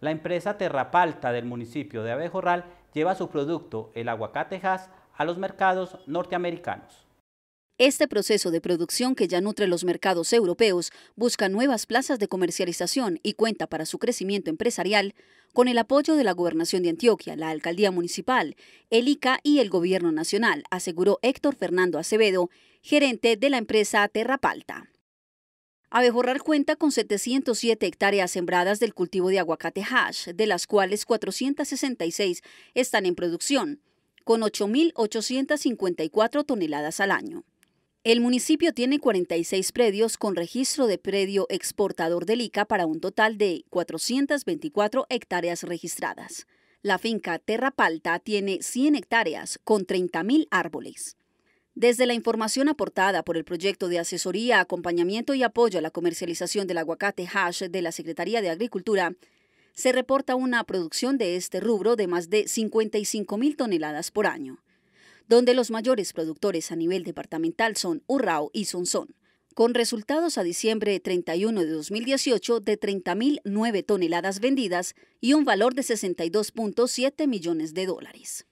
La empresa Terrapalta del municipio de Abejorral lleva su producto, el aguacatejas, a los mercados norteamericanos. Este proceso de producción que ya nutre los mercados europeos busca nuevas plazas de comercialización y cuenta para su crecimiento empresarial con el apoyo de la Gobernación de Antioquia, la Alcaldía Municipal, el ICA y el Gobierno Nacional, aseguró Héctor Fernando Acevedo, gerente de la empresa Terrapalta. Abejorral cuenta con 707 hectáreas sembradas del cultivo de aguacate hash, de las cuales 466 están en producción, con 8.854 toneladas al año. El municipio tiene 46 predios con registro de predio exportador de lica para un total de 424 hectáreas registradas. La finca Terrapalta tiene 100 hectáreas con 30.000 árboles. Desde la información aportada por el proyecto de asesoría, acompañamiento y apoyo a la comercialización del aguacate hash de la Secretaría de Agricultura, se reporta una producción de este rubro de más de 55 mil toneladas por año, donde los mayores productores a nivel departamental son Urrao y Sonsón, con resultados a diciembre 31 de 2018 de 30.009 toneladas vendidas y un valor de 62.7 millones de dólares.